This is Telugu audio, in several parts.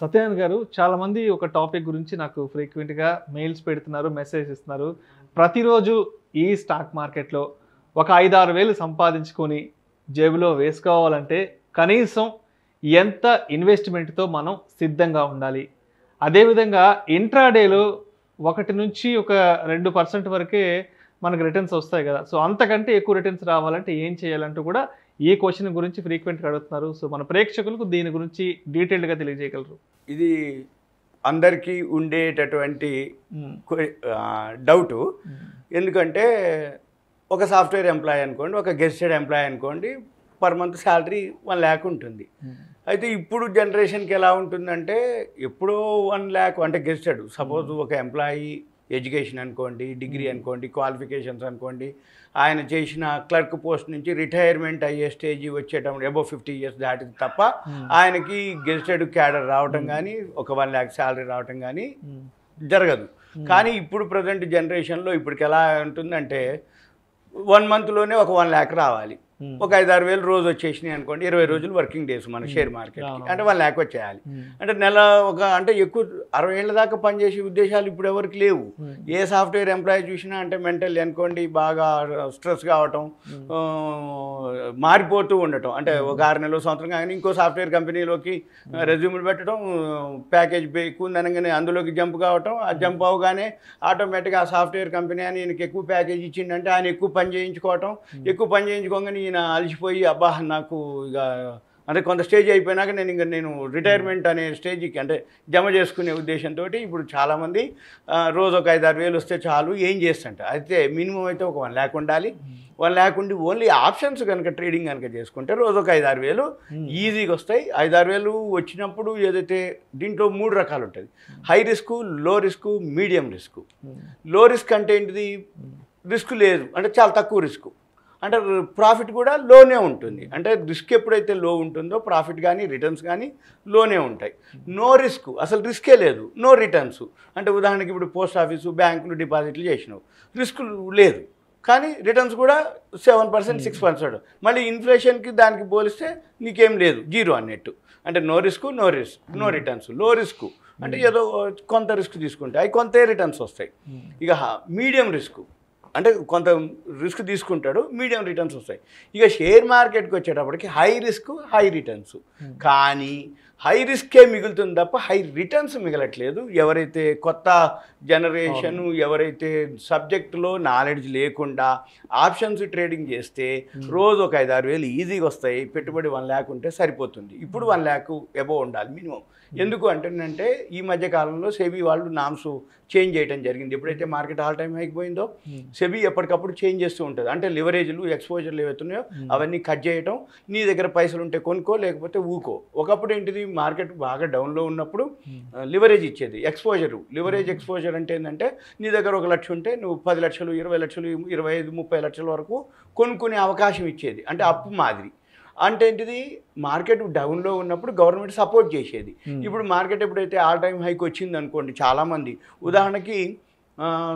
సత్యాయన్ గారు చాలామంది ఒక టాపిక్ గురించి నాకు ఫ్రీక్వెంట్గా మెయిల్స్ పెడుతున్నారు మెసేజ్ ఇస్తున్నారు ప్రతిరోజు ఈ స్టాక్ మార్కెట్లో ఒక ఐదారు వేలు సంపాదించుకొని జేబులో వేసుకోవాలంటే కనీసం ఎంత ఇన్వెస్ట్మెంట్తో మనం సిద్ధంగా ఉండాలి అదేవిధంగా ఇంట్రాడేలో ఒకటి నుంచి ఒక రెండు పర్సెంట్ వరకే మనకు రిటర్న్స్ వస్తాయి కదా సో అంతకంటే ఎక్కువ రిటర్న్స్ రావాలంటే ఏం చేయాలంటూ కూడా ఈ క్వశ్చన్ గురించి ఫ్రీక్వెంట్గా అడుగుతున్నారు సో మన ప్రేక్షకులకు దీని గురించి డీటెయిల్డ్గా తెలియజేయగలరు ఇది అందరికీ ఉండేటటువంటి డౌటు ఎందుకంటే ఒక సాఫ్ట్వేర్ ఎంప్లాయ్ అనుకోండి ఒక గెస్టెడ్ ఎంప్లాయ్ అనుకోండి per month salary one lakh ఉంటుంది అయితే ఇప్పుడు జనరేషన్కి ఎలా ఉంటుందంటే ఎప్పుడో వన్ ల్యాక్ అంటే గెస్టెడ్ సపోజ్ ఒక ఎంప్లాయీ ఎడ్యుకేషన్ అనుకోండి డిగ్రీ అనుకోండి క్వాలిఫికేషన్స్ అనుకోండి ఆయన చేసిన క్లర్క్ పోస్ట్ నుంచి రిటైర్మెంట్ అయ్యే స్టేజ్ వచ్చేటప్పుడు అబౌవ్ ఫిఫ్టీ ఇయర్స్ దాటింది తప్ప ఆయనకి గెజిటెడ్ క్యాడర్ రావటం కానీ ఒక వన్ ల్యాక్ శాలరీ రావటం కానీ జరగదు కానీ ఇప్పుడు ప్రజెంట్ జనరేషన్లో ఇప్పటికి ఎలా ఉంటుందంటే వన్ మంత్లోనే ఒక వన్ ల్యాక్ రావాలి Hmm. ఒక ఐదు ఆరు వేలు రోజు వచ్చేసినాయి అనుకోండి ఇరవై రోజులు వర్కింగ్ డేస్ మన hmm. షేర్ మార్కెట్ అంటే వాళ్ళు లేకపోతే చేయాలి hmm. అంటే నెల ఒక అంటే ఎక్కువ అరవై ఏళ్ళ దాకా పనిచేసే ఉద్దేశాలు ఇప్పుడు ఎవరికి లేవు ఏ సాఫ్ట్వేర్ ఎంప్లాయీ చూసినా అంటే మెంటల్ అనుకోండి బాగా స్ట్రెస్ కావటం మారిపోతూ ఉండటం అంటే ఒక ఆరు నెలలు సంవత్సరం కానీ ఇంకో సాఫ్ట్వేర్ కంపెనీలోకి రెజ్యూములు పెట్టడం ప్యాకేజ్ ఎక్కువ అందులోకి జంప్ కావటం ఆ జంప్ అవగానే ఆటోమేటిక్గా ఆ సాఫ్ట్వేర్ కంపెనీ అని ఎక్కువ ప్యాకేజ్ ఇచ్చిందంటే ఆయన ఎక్కువ పని చేయించుకోవటం ఎక్కువ పని చేయించుకోగానే ఈయన అలిసిపోయి అబ్బా నాకు ఇక అంటే కొంత స్టేజ్ అయిపోయినాక నేను ఇంకా నేను రిటైర్మెంట్ అనే స్టేజ్కి అంటే జమ చేసుకునే ఉద్దేశంతో ఇప్పుడు చాలామంది రోజు ఒక ఐదారు వేలు వస్తే చాలు ఏం చేస్తంట అయితే మినిమం అయితే ఒక వన్ ల్యాక్ ఉండాలి వన్ ల్యాక్ ఉండి ఓన్లీ ఆప్షన్స్ కనుక ట్రేడింగ్ కనుక చేసుకుంటే రోజు ఒక ఐదారు వేలు ఈజీగా వస్తాయి ఐదారు వేలు వచ్చినప్పుడు ఏదైతే దీంట్లో మూడు రకాలు ఉంటుంది high risk low risk medium risk low risk అంటే ఏంటిది రిస్క్ లేదు అంటే చాలా తక్కువ రిస్క్ అంటే ప్రాఫిట్ కూడా లోనే ఉంటుంది అంటే రిస్క్ ఎప్పుడైతే లో ఉంటుందో ప్రాఫిట్ కానీ రిటర్న్స్ కానీ లోనే ఉంటాయి నో రిస్క్ అసలు రిస్కే లేదు నో రిటర్న్స్ అంటే ఉదాహరణకి ఇప్పుడు పోస్ట్ ఆఫీసు బ్యాంకులు డిపాజిట్లు చేసినావు రిస్క్ లేదు కానీ రిటర్న్స్ కూడా సెవెన్ పర్సెంట్ సిక్స్ పర్సెంట్ మళ్ళీ ఇన్ఫ్లేషన్కి దానికి పోలిస్తే నీకేం లేదు జీరో అన్నట్టు అంటే no risk no risk no returns low risk అంటే hmm. ఏదో కొంత రిస్క్ తీసుకుంటే అవి కొంత రిటర్న్స్ వస్తాయి hmm. ఇక మీడియం రిస్క్ అంటే కొంత రిస్క్ తీసుకుంటాడు మీడియం రిటర్న్స్ వస్తాయి ఇక షేర్ మార్కెట్కి వచ్చేటప్పటికి హై రిస్క్ హై రిటర్న్స్ కానీ హై రిస్కే మిగులుతుంది తప్ప హై రిటర్న్స్ మిగలట్లేదు ఎవరైతే కొత్త జనరేషన్ ఎవరైతే సబ్జెక్టులో నాలెడ్జ్ లేకుండా ఆప్షన్స్ ట్రేడింగ్ చేస్తే hmm. రోజు ఒక ఐదారు వేలు ఈజీగా వస్తాయి పెట్టుబడి వన్ ల్యాక్ ఉంటే సరిపోతుంది ఇప్పుడు వన్ ల్యాక్ ఎబో ఉండాలి మినిమం Hmm. ఎందుకు అంటేనంటే ఈ మధ్య కాలంలో సెబీ వాళ్ళు నామ్స్ చేంజ్ చేయడం జరిగింది ఎప్పుడైతే మార్కెట్ ఆల్ టైం అయిపోయిందో hmm. సెబీ ఎప్పటికప్పుడు చేంజ్ చేస్తూ ఉంటుంది అంటే లివరేజ్లు ఎక్స్పోజర్లు ఏవైతున్నాయో hmm. అవన్నీ కట్ చేయటం నీ దగ్గర పైసలు ఉంటే కొనుక్కో లేకపోతే ఊకో ఒకప్పుడు ఏంటిది మార్కెట్ బాగా డౌన్లో ఉన్నప్పుడు లివరేజ్ ఇచ్చేది ఎక్స్పోజరు లివరేజ్ ఎక్స్పోజర్ అంటే ఏంటంటే నీ దగ్గర ఒక లక్ష ఉంటే నువ్వు పది లక్షలు ఇరవై లక్షలు ఇరవై ఐదు ముప్పై లక్షల వరకు కొనుక్కునే అవకాశం ఇచ్చేది అంటే అప్పు మాదిరి అంటే ఏంటిది మార్కెట్ డౌన్లో ఉన్నప్పుడు గవర్నమెంట్ సపోర్ట్ చేసేది ఇప్పుడు మార్కెట్ ఎప్పుడైతే ఆల్ టైమ్ హైక్ వచ్చింది అనుకోండి చాలామంది ఉదాహరణకి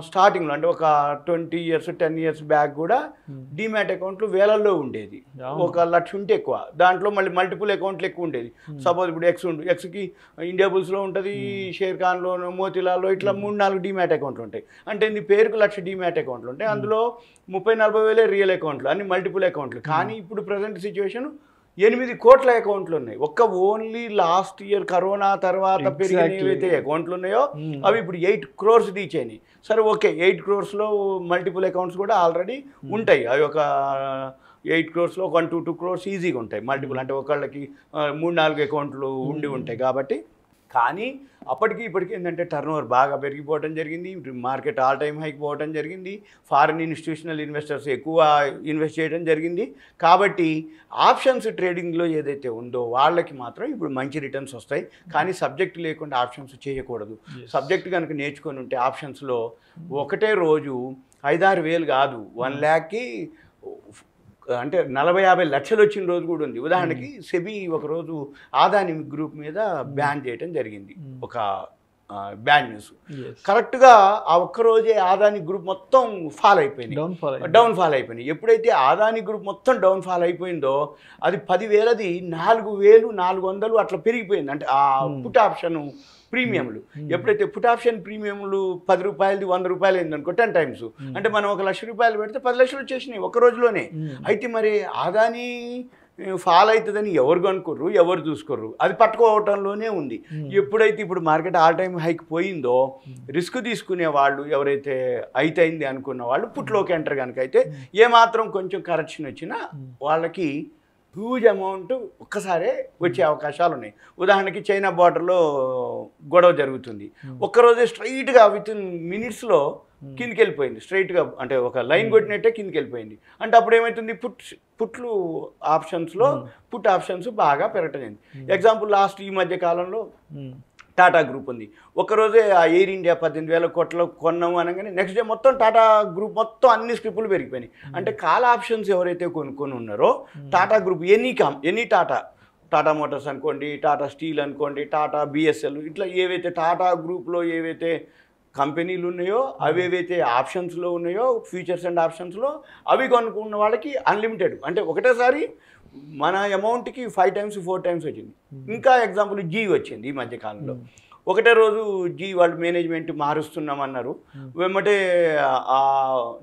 స్టార్టింగ్లో అంటే ఒక twenty years ten years back కూడా డిమాట్ hmm. అకౌంట్లు వేలల్లో ఉండేది ఒక లక్ష ఉంటే ఎక్కువ దాంట్లో మళ్ళీ మల్టిపుల్ అకౌంట్లు ఎక్కువ ఉండేది సపోజ్ hmm. ఇప్పుడు ఎక్స్ ఉండు ఎక్స్కి ఇండియా బుల్స్లో ఉంటుంది షేర్ ఖాన్లోను మోతిలాల్లో ఇట్లా hmm. మూడు నాలుగు డిమాట్ అకౌంట్లు ఉంటాయి అంటే నీ పేరుకు లక్ష డిమాట్ అకౌంట్లు ఉంటాయి అందులో ముప్పై నలభై వేలే రియల్ అకౌంట్లు అన్ని మల్టిపుల్ అకౌంట్లు కానీ ఇప్పుడు ప్రజెంట్ సిచ్యువేషన్ ఎనిమిది కోట్ల అకౌంట్లు ఉన్నాయి ఒక్క ఓన్లీ లాస్ట్ ఇయర్ కరోనా తర్వాత పెరిగిన ఏవైతే అకౌంట్లు ఉన్నాయో hmm. అవి ఇప్పుడు ఎయిట్ క్రోర్స్ రీచ్ సరే ఓకే ఎయిట్ క్రోర్స్లో మల్టిపుల్ అకౌంట్స్ కూడా ఆల్రెడీ hmm. ఉంటాయి అవి ఒక ఎయిట్ క్రోర్స్లో వన్ టూ టూ క్రోర్స్ ఈజీగా ఉంటాయి మల్టిపుల్ hmm. అంటే ఒకళ్ళకి మూడు నాలుగు అకౌంట్లు ఉండి ఉంటాయి కాబట్టి కానీ అప్పటికి ఇప్పటికీ ఏంటంటే టర్న్ ఓవర్ బాగా పెరిగిపోవడం జరిగింది మార్కెట్ ఆల్ టైమ్ హైక్ పోవడం జరిగింది ఫారిన్ ఇన్స్టిట్యూషనల్ ఇన్వెస్టర్స్ ఎక్కువ ఇన్వెస్ట్ చేయడం జరిగింది కాబట్టి ఆప్షన్స్ ట్రేడింగ్లో ఏదైతే ఉందో వాళ్ళకి మాత్రం ఇప్పుడు మంచి రిటర్న్స్ వస్తాయి కానీ సబ్జెక్ట్ లేకుండా ఆప్షన్స్ చేయకూడదు సబ్జెక్ట్ కనుక నేర్చుకొని ఉంటే ఆప్షన్స్లో ఒకటే రోజు ఐదారు వేలు కాదు వన్ ల్యాక్కి hmm. అంటే నలభై యాభై లక్షలు వచ్చిన రోజు కూడా ఉంది ఉదాహరణకి సెబీ ఒకరోజు ఆదాని గ్రూప్ మీద బ్యాన్ చేయడం జరిగింది ఒక బ్యాడ్ న్యూస్ కరెక్ట్గా ఆ ఒక్కరోజే ఆదాని గ్రూప్ మొత్తం ఫాల్ అయిపోయింది డౌన్ ఫాల్ అయిపోయింది ఎప్పుడైతే ఆదాని గ్రూప్ మొత్తం డౌన్ ఫాల్ అయిపోయిందో అది పదివేలది నాలుగు వేలు నాలుగు వందలు అట్లా పెరిగిపోయింది అంటే ఆ పుట్ ఆప్షన్ ప్రీమియంలు ఎప్పుడైతే పుట్ ఆప్షన్ ప్రీమియంలు పది రూపాయలది వంద రూపాయలు అయిందనుకో టెన్ టైమ్స్ hmm. అంటే మనం ఒక లక్ష రూపాయలు పెడితే పది లక్షలు వచ్చేసినాయి ఒక రోజులోనే hmm. అయితే మరి ఆదాని ఫాల్ అవుతుందని ఎవరు అనుకోర్రు ఎవరు చూసుకోర్రు అది పట్టుకోవటంలోనే ఉంది ఎప్పుడైతే ఇప్పుడు మార్కెట్ ఆల్ టైం హైక్ పోయిందో రిస్క్ తీసుకునే వాళ్ళు ఎవరైతే అయితే అనుకున్న వాళ్ళు పుట్లోకి ఎంటర్ కనుక అయితే ఏమాత్రం కొంచెం కరెక్షన్ వచ్చినా వాళ్ళకి హ్యూజ్ అమౌంట్ ఒక్కసారే వచ్చే అవకాశాలు ఉన్నాయి ఉదాహరణకి చైనా బార్డర్లో గొడవ జరుగుతుంది hmm. ఒక్కరోజే స్ట్రైట్గా విత్ ఇన్ మినిట్స్లో hmm. కిందికి వెళ్ళిపోయింది స్ట్రైట్గా అంటే ఒక లైన్ hmm. కొట్టినట్టే కిందికి వెళ్ళిపోయింది అంటే అప్పుడు ఏమవుతుంది పుట్ పుట్లు ఆప్షన్స్లో పుట్ ఆప్షన్స్ బాగా పెరగటం ఎగ్జాంపుల్ లాస్ట్ ఈ మధ్య కాలంలో టాటా గ్రూప్ ఉంది ఒకరోజే ఆ ఎయిర్ ఇండియా పద్దెనిమిది వేల కోట్లు కొన్నాము అనగానే నెక్స్ట్ డే మొత్తం టాటా గ్రూప్ మొత్తం అన్ని స్క్రిప్పులు పెరిగిపోయినాయి hmm. అంటే కాల ఆప్షన్స్ ఎవరైతే కొనుక్కొని ఉన్నారో hmm. టాటా గ్రూప్ ఎనీ కామ్ ఎనీ టాటా టాటా మోటార్స్ అనుకోండి టాటా స్టీల్ అనుకోండి టాటా బిఎస్ఎల్ ఇట్లా ఏవైతే టాటా గ్రూప్లో ఏవైతే కంపెనీలు ఉన్నాయో hmm. అవి ఏవైతే ఆప్షన్స్లో ఉన్నాయో ఫ్యూచర్స్ అండ్ ఆప్షన్స్లో అవి కొనుక్కున్న వాళ్ళకి అన్లిమిటెడ్ అంటే ఒకటేసారి మన అమౌంట్కి ఫైవ్ టైమ్స్ ఫోర్ టైమ్స్ వచ్చింది hmm. ఇంకా ఎగ్జాంపుల్ జీ వచ్చింది ఈ మధ్యకాలంలో hmm. ఒకటే రోజు జీ వాళ్ళు మేనేజ్మెంట్ మారుస్తున్నాం అన్నారు వెంబటే ఆ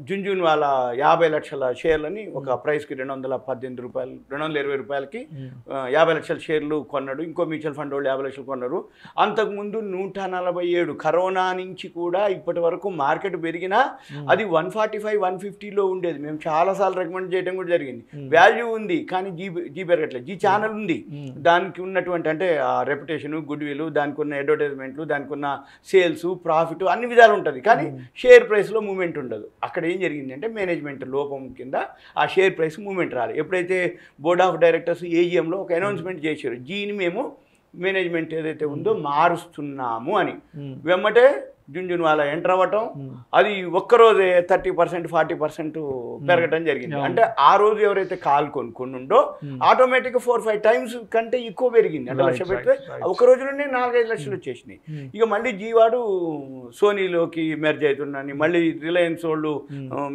జున్జున్ వాళ్ళ యాభై లక్షల షేర్లని ఒక ప్రైస్కి రెండు వందల పద్దెనిమిది రూపాయలు రెండు వందల ఇరవై రూపాయలకి యాభై లక్షల షేర్లు కొన్నాడు ఇంకో మ్యూచువల్ ఫండ్ వాళ్ళు యాభై లక్షలు కొన్నారు అంతకుముందు నూట నలభై ఏడు కరోనా నుంచి కూడా ఇప్పటి వరకు మార్కెట్ పెరిగినా అది వన్ ఫార్టీ ఫైవ్ వన్ ఫిఫ్టీలో ఉండేది మేము చాలాసార్లు రికమెండ్ చేయడం కూడా జరిగింది వాల్యూ ఉంది కానీ జీ జీ పెరగట్లేదు జీ ఛానల్ ఉంది దానికి ఉన్నటువంటి అంటే ఆ రెప్యుటేషన్ గుడ్ విల్ దానికి ఉన్న అడ్వర్టైజ్ మెజర్మెంట్లు దానికి ఉన్న సేల్స్ ప్రాఫిట్ అన్ని విధాలు ఉంటుంది కానీ షేర్ ప్రైస్లో మూమెంట్ ఉండదు అక్కడ ఏం జరిగిందంటే మేనేజ్మెంట్ లోపం కింద ఆ షేర్ ప్రైస్ మూమెంట్ రాలి ఎప్పుడైతే బోర్డ్ ఆఫ్ డైరెక్టర్స్ ఏజీఎంలో ఒక అనౌన్స్మెంట్ చేశారు జీని మేము మేనేజ్మెంట్ ఏదైతే ఉందో మారుస్తున్నాము అని వెమ్మటే జుంజున్ వాళ్ళ ఎంటర్ అవ్వటం అది ఒక్కరోజే థర్టీ పర్సెంట్ ఫార్టీ పర్సెంట్ పెరగటం జరిగింది అంటే ఆ రోజు ఎవరైతే కాల్ కొనుక్కుని ఉండో ఆటోమేటిక్గా ఫోర్ ఫైవ్ టైమ్స్ కంటే ఎక్కువ పెరిగింది అంటే లక్ష పెడితే ఒక రోజులోనే నాలుగైదు లక్షలు వచ్చేసినాయి ఇక మళ్ళీ జీవాడు సోనీలోకి మెర్జ్ అవుతున్నాను మళ్ళీ రిలయన్స్ వాళ్ళు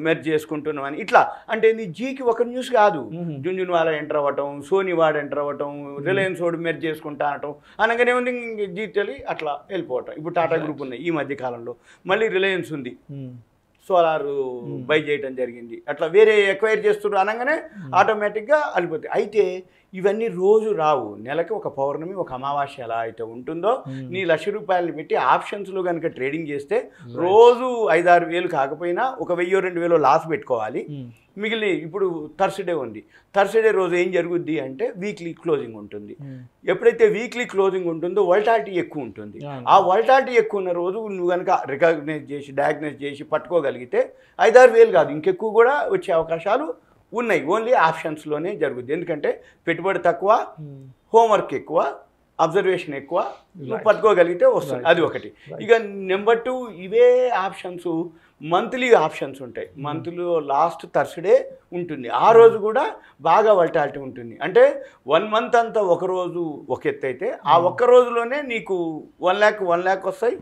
మెర్జ్ చేసుకుంటున్నాం ఇట్లా అంటే ఇది జీకి ఒక న్యూస్ కాదు జుంజున్ వాళ్ళ ఎంటర్ అవ్వటం సోనీ వాడు ఎంటర్ అవ్వటం రిలయన్స్ వాడు మెర్జ్ చేసుకుంటా అనటం అనగానే ఉంది జీ అట్లా వెళ్ళిపోవటం ఇప్పుడు టాటా గ్రూప్ ఉన్నాయి ఈ మధ్య మధ్యకాలంలో మళ్ళీ రిలయన్స్ ఉంది hmm. Solar hmm. బై చేయటం జరిగింది అట్లా వేరే ఎక్వైర్ చేస్తున్నారు అనగానే ఆటోమేటిక్గా hmm. అలిపోతాయి అయితే ఇవన్నీ రోజు రావు నెలకి ఒక పౌర్ణమి ఒక అమావాస్య ఎలా అయితే ఉంటుందో నీ లక్ష రూపాయలని పెట్టి ఆప్షన్స్లో కనుక ట్రేడింగ్ చేస్తే రోజు ఐదారు వేలు కాకపోయినా ఒక వెయ్యో రెండు వేలో లాస్ పెట్టుకోవాలి మిగిలిన ఇప్పుడు థర్స్డే ఉంది థర్స్డే రోజు ఏం జరుగుద్ది అంటే వీక్లీ క్లోజింగ్ ఉంటుంది ఎప్పుడైతే వీక్లీ క్లోజింగ్ ఉంటుందో వల్టాలిటీ ఎక్కువ ఉంటుంది ఆ వల్టాలిటీ ఎక్కువ ఉన్న రోజు నువ్వు కనుక రికగ్నైజ్ చేసి డయాగ్నైజ్ చేసి పట్టుకోగలిగితే ఐదారు వేలు కాదు ఇంకెక్కువ కూడా వచ్చే అవకాశాలు ఉన్నాయి ఓన్లీ ఆప్షన్స్లోనే జరుగుద్ది ఎందుకంటే పెట్టుబడి తక్కువ హోంవర్క్ hmm. ఎక్కువ అబ్జర్వేషన్ ఎక్కువ నువ్వు పట్టుకోగలిగితే వస్తుంది అది ఒకటి ఇక నెంబర్ టూ ఇవే ఆప్షన్స్ మంత్లీ ఆప్షన్స్ ఉంటాయి మంత్లో లాస్ట్ థర్స్డే ఉంటుంది ఆ రోజు కూడా బాగా వల్టాలిటీ ఉంటుంది అంటే వన్ మంత్ అంతా ఒక రోజు ఒక ఎత్తు అయితే ఆ ఒక్క రోజులోనే నీకు వన్ ల్యాక్ వన్ ల్యాక్ వస్తాయి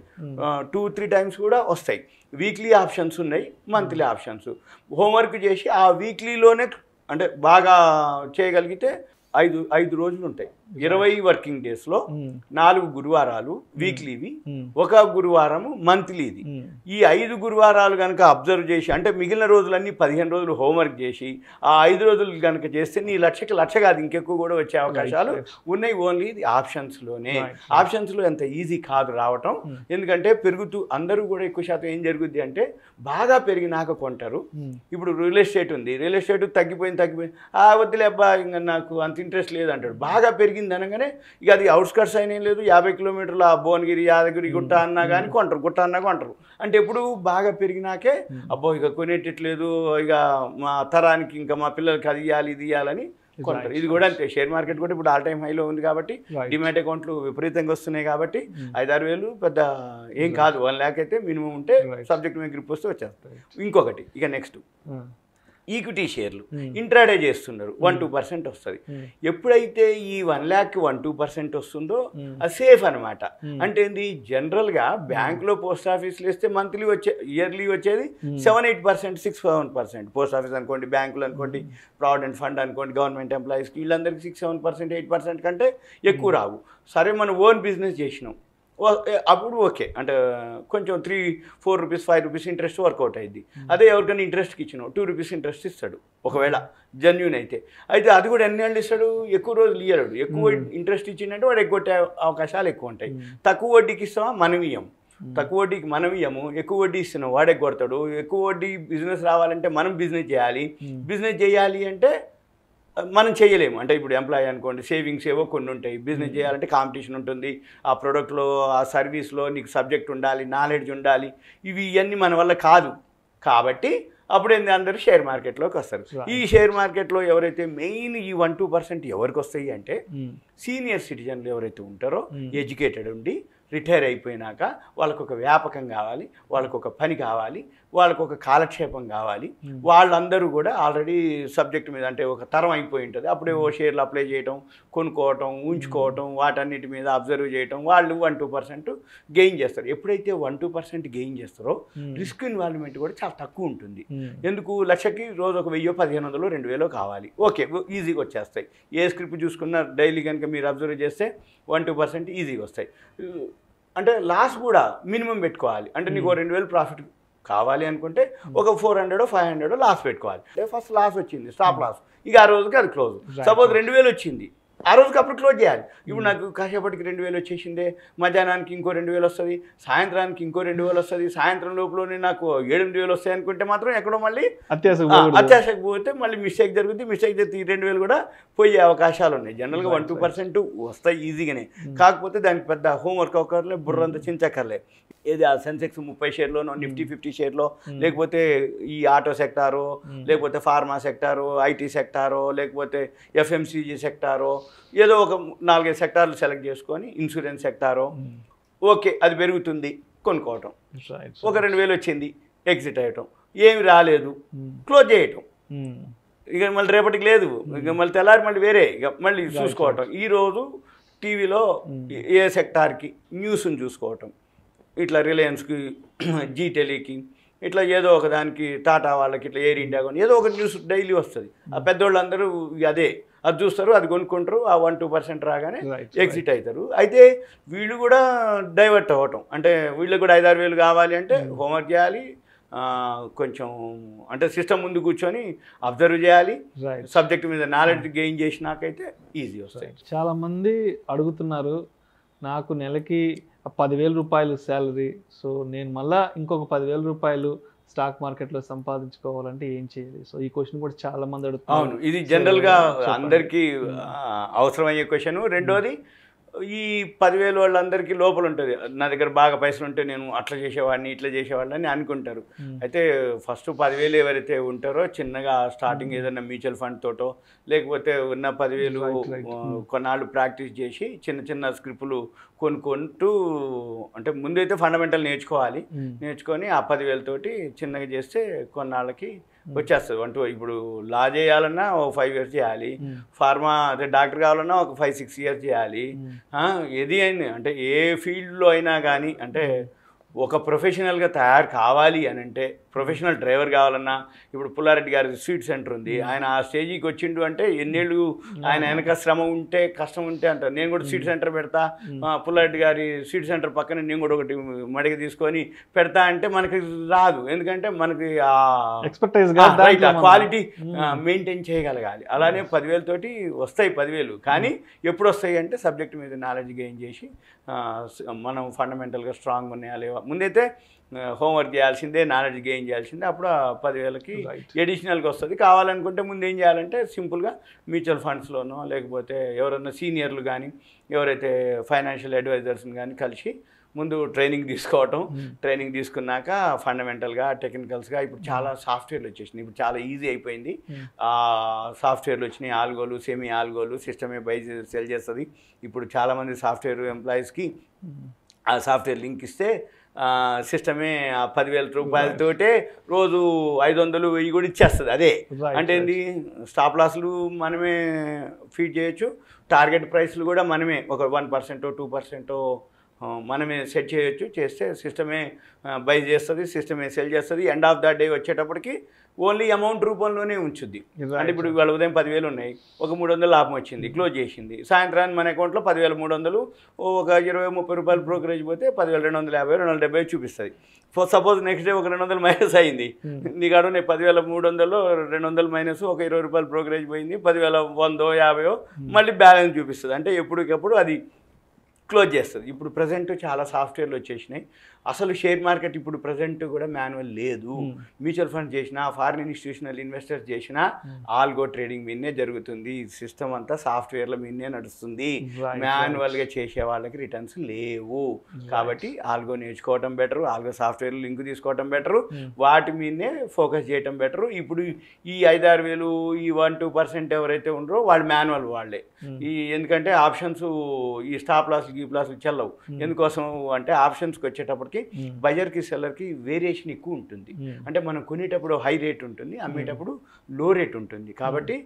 టూ త్రీ టైమ్స్ కూడా వస్తాయి వీక్లీ ఆప్షన్స్ ఉన్నాయి మంత్లీ ఆప్షన్స్ హోంవర్క్ చేసి ఆ వీక్లీలోనే అంటే బాగా చేయగలిగితే ఐదు ఐదు రోజులు ఉంటాయి ఇరవై వర్కింగ్ డేస్ లో నాలుగు గురువారాలు వీక్లీవి ఒక గురువారము మంత్లీది ఈ ఐదు గురువారాలు కనుక అబ్జర్వ్ చేసి అంటే మిగిలిన రోజులన్నీ పదిహేను రోజులు హోంవర్క్ చేసి ఆ ఐదు రోజులు కనుక చేస్తే నీ లక్షకి లక్ష కాదు ఇంకెక్కువ కూడా వచ్చే అవకాశాలు ఉన్నాయి ఓన్లీ ఇది ఆప్షన్స్లోనే ఆప్షన్స్లో ఎంత ఈజీ కాదు రావటం ఎందుకంటే పెరుగుతూ అందరూ కూడా ఎక్కువ శాతం ఏం జరుగుద్ది అంటే బాగా పెరిగినాక కొంటారు ఇప్పుడు రియల్ ఎస్టేట్ ఉంది రియల్ ఎస్టేట్ తగ్గిపోయింది తగ్గిపోయింది వద్దులే అబ్బా ఇంకా నాకు అంత అంత ఇంట్రెస్ట్ అంటాడు బాగా పెరిగింది అనగానే ఇక అది అవుట్స్కట్స్ అయినా లేదు యాభై కిలోమీటర్ల భువనగిరి యాదగిరి గుట్ట అన్నా కానీ కొంటారు గుట్ట అన్నా కొంటారు అంటే ఎప్పుడు బాగా పెరిగినాకే అబ్బో ఇక కొనేటట్లేదు ఇక మా తరానికి ఇంకా మా పిల్లలకి అది ఇవ్వాలి ఇది ఇవ్వాలని కొంటారు ఇది కూడా అంతే షేర్ మార్కెట్ కూడా ఇప్పుడు ఆల్ టైమ్ హైలో ఉంది కాబట్టి డిమాండ్ అకౌంట్లు విపరీతంగా వస్తున్నాయి కాబట్టి ఐదారు వేలు పెద్ద ఏం కాదు వన్ ల్యాక్ అయితే మినిమం ఉంటే సబ్జెక్ట్ మీద గ్రిప్ వస్తే వచ్చేస్తాయి ఇంకొకటి ఇక నెక్స్ట్ ఈక్విటీ షేర్లు hmm. ఇంట్రాడే చేస్తున్నారు hmm. వన్ టూ పర్సెంట్ వస్తుంది hmm. ఎప్పుడైతే ఈ one lakh one two percent వస్తుందో అది సేఫ్ అనమాట అంటే ఏంది జనరల్గా బ్యాంకులో పోస్ట్ ఆఫీస్లు వేస్తే మంత్లీ వచ్చే ఇయర్లీ వచ్చేది seven eight percent six seven percent post office అనుకోండి బ్యాంకులు అనుకోండి ప్రావిడెంట్ ఫండ్ అనుకోండి గవర్నమెంట్ ఎంప్లాయీస్కి వీళ్ళందరికీ six seven percent eight percent కంటే ఎక్కువ రావు సరే మనం ఓన్ బిజినెస్ చేసినాం Eh, అప్పుడు ఓకే అంటే కొంచెం three four rupees five rupees interest work out అయింది అదే ఎవరికైనా ఇంట్రెస్ట్కి ఇచ్చినావు టూ రూపీస్ ఇంట్రెస్ట్ ఇస్తాడు ఒకవేళ జెన్యున్ అయితే అయితే అది కూడా ఎన్ని ఏళ్ళు ఇస్తాడు ఎక్కువ రోజులు ఇయ్యడు ఎక్కువ ఇంట్రెస్ట్ hmm. ఇచ్చిందంటే వాడు ఎక్కువ అవకాశాలు ఎక్కువ ఉంటాయి hmm. తక్కువ వడ్డీకి ఇస్తావా మనవీయం hmm. తక్కువ వడ్డీకి మనవీయము ఎక్కువ వడ్డీ ఇస్తున్నాం వాడే కొడతాడు ఎక్కువ వడ్డీ బిజినెస్ రావాలంటే మనం బిజినెస్ చేయాలి బిజినెస్ చేయాలి అంటే మనం చేయలేము అంటే ఇప్పుడు ఎంప్లాయీ అనుకోండి సేవింగ్స్ ఏవో కొన్ని ఉంటాయి బిజినెస్ చేయాలంటే కాంపిటీషన్ ఉంటుంది ఆ ప్రోడక్ట్లో ఆ సర్వీస్లో నీకు సబ్జెక్ట్ ఉండాలి నాలెడ్జ్ ఉండాలి ఇవి ఇవన్నీ మన వల్ల కాదు కాబట్టి అప్పుడు ఏంది అందరూ షేర్ మార్కెట్లోకి వస్తారు ఈ షేర్ మార్కెట్లో ఎవరైతే మెయిన్ ఈ వన్ టూ పర్సెంట్ ఎవరికి వస్తాయి అంటే సీనియర్ సిటిజన్లు ఎవరైతే ఉంటారో ఎడ్యుకేటెడ్ ఉండి రిటైర్ అయిపోయినాక వాళ్ళకు ఒక వ్యాపకం కావాలి వాళ్ళకు ఒక పని కావాలి వాళ్ళకు ఒక కాలక్షేపం కావాలి వాళ్ళందరూ కూడా ఆల్రెడీ సబ్జెక్ట్ మీద అంటే ఒక తరం అయిపోయి ఉంటుంది అప్పుడే ఓ షేర్లు అప్లై చేయటం కొనుక్కోవటం ఉంచుకోవటం వాటన్నిటి మీద అబ్జర్వ్ చేయటం వాళ్ళు వన్ టూ పర్సెంట్ గెయిన్ చేస్తారు ఎప్పుడైతే వన్ టూ పర్సెంట్ గెయిన్ చేస్తారో రిస్క్ ఇన్వాల్వ్మెంట్ కూడా చాలా తక్కువ ఉంటుంది ఎందుకు లక్షకి రోజు ఒక వెయ్యో పదిహేను వందలు రెండు వేలో కావాలి ఓకే ఈజీగా వచ్చేస్తాయి ఏ స్క్రిప్ట్ చూసుకున్నా డైలీ కనుక మీరు అబ్జర్వ్ చేస్తే వన్ టూ పర్సెంట్ ఈజీగా వస్తాయి అంటే లాస్ కూడా మినిమం పెట్టుకోవాలి అంటే నీకు రెండు వేలు ప్రాఫిట్ కావాలి అనుకుంటే ఒక four hundred five hundred loss పెట్టుకోవాలి ఫస్ట్ లాస్ వచ్చింది స్టాప్ లాస్ ఇక ఆ రోజుకి అది క్లోజ్ సపోజ్ రెండు వేలు వచ్చింది ఆ రోజుకి అప్పుడు క్లోజ్ చేయాలి hmm. ఇప్పుడు నాకు కాసేపటికి రెండు వేలు వచ్చేసిందే మధ్యాహ్నానికి ఇంకో రెండు వేలు వస్తుంది సాయంత్రానికి ఇంకో రెండు వేలు వస్తుంది సాయంత్రం లోపలనే నాకు ఎనిమిది వేలు వస్తాయి అనుకుంటే మాత్రం ఎక్కడో మళ్ళీ అత్యాశకు పోతే మళ్ళీ మిస్టేక్ జరుగుతుంది మిస్టేక్ జరిగితే ఈ రెండు వేలు కూడా పోయే అవకాశాలు ఉన్నాయి జనరల్గా వన్ టూ పర్సెంట్ వస్తాయి ఈజీగానే hmm. కాకపోతే దానికి పెద్ద హోంవర్క్ అవ్వకర్లే బుర్రంతా hmm. చించక్కర్లే ఏది ఆ సెన్సెక్స్ ముప్పై షేర్లోనో నిఫ్టీ ఫిఫ్టీ షేర్లో hmm. hmm. లేకపోతే ఈ ఆటో సెక్టారు hmm. లేకపోతే ఫార్మా సెక్టారు ఐటీ సెక్టారు లేకపోతే ఎఫ్ఎంసీజీ సెక్టారు ఏదో ఒక నాలుగైదు సెక్టార్లు సెలెక్ట్ చేసుకొని ఇన్సూరెన్స్ సెక్టారు ఓకే అది పెరుగుతుంది కొనుక్కోవటం ఒక రెండు వేలు వచ్చింది ఎగ్జిట్ అయ్యటం ఏమి రాలేదు క్లోజ్ చేయటం ఇక మళ్ళీ రేపటికి లేదు ఇక మళ్ళీ తెల్లారి మళ్ళీ వేరే ఇక మళ్ళీ చూసుకోవటం ఈరోజు టీవీలో ఏ సెక్టార్కి న్యూస్ని చూసుకోవటం ఇట్లా రిలయన్స్కి జీ టెలీకి ఇట్లా ఏదో ఒక దానికి టాటా వాళ్ళకి ఇట్లా ఎయిర్ ఇండియా కొని ఏదో ఒక న్యూస్ డైలీ వస్తుంది ఆ పెద్దోళ్ళందరూ అదే అది చూస్తారు అది కొనుక్కుంటారు ఆ వన్ టూ పర్సెంట్ రాగానే ఎగ్జిట్ అవుతారు అయితే వీళ్ళు కూడా డైవర్ట్ అవ్వటం అంటే వీళ్ళకి కూడా ఐదారు వేలు కావాలి అంటే హోంవర్క్ చేయాలి కొంచెం అంటే సిస్టమ్ ముందు కూర్చొని అబ్జర్వ్ చేయాలి సబ్జెక్ట్ మీద నాలెడ్జ్ గెయిన్ చేసినాకైతే ఈజీ వస్తాయి చాలామంది అడుగుతున్నారు నాకు నెలకి పదివేల రూపాయలు శాలరీ సో నేను మళ్ళీ ఇంకొక పదివేల రూపాయలు స్టాక్ మార్కెట్ లో సంపాదించుకోవాలంటే ఏం చేయాలి సో ఈ క్వశ్చన్ కూడా చాలా మంది అడుగుతారు ఇది జనరల్ గా అందరికీ hmm. అవసరమయ్యే క్వశ్చన్ రెండోది hmm. ఈ పదివేలు వాళ్ళందరికీ లోపల ఉంటుంది నా దగ్గర బాగా పైసలు ఉంటే నేను అట్లా చేసేవాడిని ఇట్లా చేసేవాడిని అనుకుంటారు అయితే ఫస్ట్ పదివేలు ఎవరైతే ఉంటారో చిన్నగా స్టార్టింగ్ ఏదైనా మ్యూచువల్ ఫండ్ తోటో లేకపోతే ఉన్న పదివేలు కొన్నాళ్ళు ప్రాక్టీస్ చేసి చిన్న చిన్న స్క్రిప్లు కొనుక్కుంటూ అంటే ముందైతే ఫండమెంటల్ నేర్చుకోవాలి నేర్చుకొని ఆ పదివేలతోటి చిన్నగా చేస్తే కొన్నాళ్ళకి వచ్చేస్తుంది వన్ టూ ఇప్పుడు లా చేయాలన్నా ఒక ఫైవ్ ఇయర్స్ చేయాలి ఫార్మా అంటే డాక్టర్ కావాలన్నా ఒక ఫైవ్ సిక్స్ ఇయర్స్ చేయాలి ఏది అయినా అంటే ఏ ఫీల్డ్లో అయినా కానీ అంటే ఒక ప్రొఫెషనల్గా తయారు కావాలి అని అంటే ప్రొఫెషనల్ డ్రైవర్ కావాలన్నా ఇప్పుడు పుల్లారెడ్డి గారి స్వీట్ సెంటర్ ఉంది ఆయన ఆ స్టేజీకి వచ్చిండు అంటే ఎన్నేళ్ళు ఆయన వెనక శ్రమ ఉంటే కష్టం ఉంటే అంటారు నేను కూడా స్వీట్ సెంటర్ పెడతా పుల్లారెడ్డి గారి స్వీట్ సెంటర్ పక్కన నేను కూడా ఒకటి మడికి తీసుకొని పెడతా అంటే మనకి రాదు ఎందుకంటే మనకి క్వాలిటీ మెయింటైన్ చేయగలగాలి అలానే పదివేలతోటి వస్తాయి పదివేలు కానీ ఎప్పుడు వస్తాయి అంటే సబ్జెక్ట్ మీద నాలెడ్జ్ గెయిన్ చేసి మనం ఫండమెంటల్గా స్ట్రాంగ్ ఉన్నాయా లేవా ముందైతే హోంవర్క్ చేయాల్సిందే నాలెడ్జ్ గెయిన్ చేయాల్సిందే అప్పుడు పదివేలకి ఎడిషనల్గా వస్తుంది కావాలనుకుంటే ముందు ఏం చేయాలంటే సింపుల్గా మ్యూచువల్ ఫండ్స్లోనో లేకపోతే ఎవరన్నా సీనియర్లు కానీ ఎవరైతే ఫైనాన్షియల్ అడ్వైజర్స్ని కానీ కలిసి ముందు ట్రైనింగ్ తీసుకోవటం hmm. ట్రైనింగ్ తీసుకున్నాక ఫండమెంటల్గా టెక్నికల్స్గా ఇప్పుడు చాలా hmm. సాఫ్ట్వేర్లు వచ్చేసినాయి ఇప్పుడు చాలా ఈజీ అయిపోయింది hmm. సాఫ్ట్వేర్లు వచ్చినాయి ఆల్గోలు సెమీ ఆల్గోలు సిస్టమే బై సెల్ చేస్తుంది ఇప్పుడు చాలామంది సాఫ్ట్వేర్ ఎంప్లాయీస్కి ఆ సాఫ్ట్వేర్ లింక్ ఇస్తే సిస్టమే ఆ పదివేల రూపాయలతోటే రోజు ఐదు వందలు వెయ్యి కూడా ఇచ్చేస్తుంది అదే అంటే ఏంది స్టాప్ లాస్లు మనమే ఫీడ్ చేయొచ్చు టార్గెట్ ప్రైస్లు కూడా మనమే ఒక వన్ పర్సెంటో టూ పర్సెంటో మనమే సెట్ చేయొచ్చు చేస్తే సిస్టమే బై చేస్తుంది సిస్టమే సెల్ చేస్తుంది ఎండ్ ఆఫ్ ద డే వచ్చేటప్పటికి ఓన్లీ అమౌంట్ రూపంలోనే ఉంచుద్ది అంటే ఇప్పుడు వాళ్ళ ఉదయం పదివేలు ఉన్నాయి ఒక మూడు వందలు లాభం వచ్చింది క్లోజ్ చేసింది సాయంత్రాన్ని మన అకౌంట్లో పదివేల మూడు వందలు ఒక ఇరవై ముప్పై రూపాయలు బ్రోకరేజ్ పోతే పదివేల రెండు వందల యాభై రెండు వందల డెబ్బై చూపిస్తుంది ఫర్ సపోజ్ నెక్స్ట్ డే ఒక రెండు వందలు మైనస్ అయింది hmm. కాడ నేను పదివేల మూడు వందలు రెండు వందలు మైనస్ ఒక ఇరవై రూపాయలు బ్రోకరేజ్ పోయింది పదివేల వందో యాభయో hmm. మళ్ళీ బ్యాలెన్స్ చూపిస్తుంది అంటే ఎప్పటికప్పుడు అది క్లోజ్ చేస్తుంది ఇప్పుడు ప్రజెంట్ చాలా సాఫ్ట్వేర్లు వచ్చేసినాయి అసలు షేర్ మార్కెట్ ఇప్పుడు ప్రజెంట్ కూడా మాన్యువల్ లేదు మ్యూచువల్ ఫండ్ చేసినా ఫారిన్ ఇన్స్టిట్యూషనల్ ఇన్వెస్టర్స్ చేసినా ఆల్గో ట్రేడింగ్ మీదనే జరుగుతుంది సిస్టమ్ అంతా సాఫ్ట్వేర్ల మీదనే నడుస్తుంది మాన్యువల్గా చేసే వాళ్ళకి రిటర్న్స్ లేవు కాబట్టి ఆల్గో నేర్చుకోవటం బెటరు ఆల్గో సాఫ్ట్వేర్ లింక్ తీసుకోవటం బెటరు వాటి మీదనే ఫోకస్ చేయటం బెటరు ఇప్పుడు ఈ ఐదారు వేలు ఈ వన్ టూ పర్సెంట్ ఎవరైతే ఉండరో వాళ్ళు మాన్యువల్ వాళ్ళే ఈ ఎందుకంటే ఆప్షన్స్ ఈ స్టాప్ లాస్ ఈ ప్లాసులు చెల్లవు ఎందుకోసం అంటే ఆప్షన్స్కి వచ్చేటప్పటికి బజర్కి సెల్లర్కి వేరియేషన్ ఎక్కువ ఉంటుంది అంటే మనం కొనేటప్పుడు హై రేట్ ఉంటుంది అమ్మేటప్పుడు లో రేట్ ఉంటుంది కాబట్టి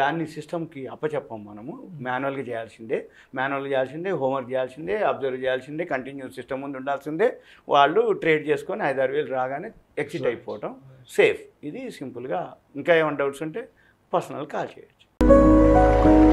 దాన్ని సిస్టమ్కి అప్పచెప్పం మనము మాన్యువల్గా చేయాల్సిందే మాన్యువల్గా చేయాల్సిందే హోంవర్క్ చేయాల్సిందే అబ్జర్వ్ చేయాల్సిందే కంటిన్యూ సిస్టమ్ ముందు ఉండాల్సిందే వాళ్ళు ట్రేడ్ చేసుకొని ఐదారు వేలు రాగానే ఎక్సిట్ అయిపోవటం సేఫ్ ఇది సింపుల్గా ఇంకా ఏమైనా డౌట్స్ ఉంటే పర్సనల్ కాల్ చేయొచ్చు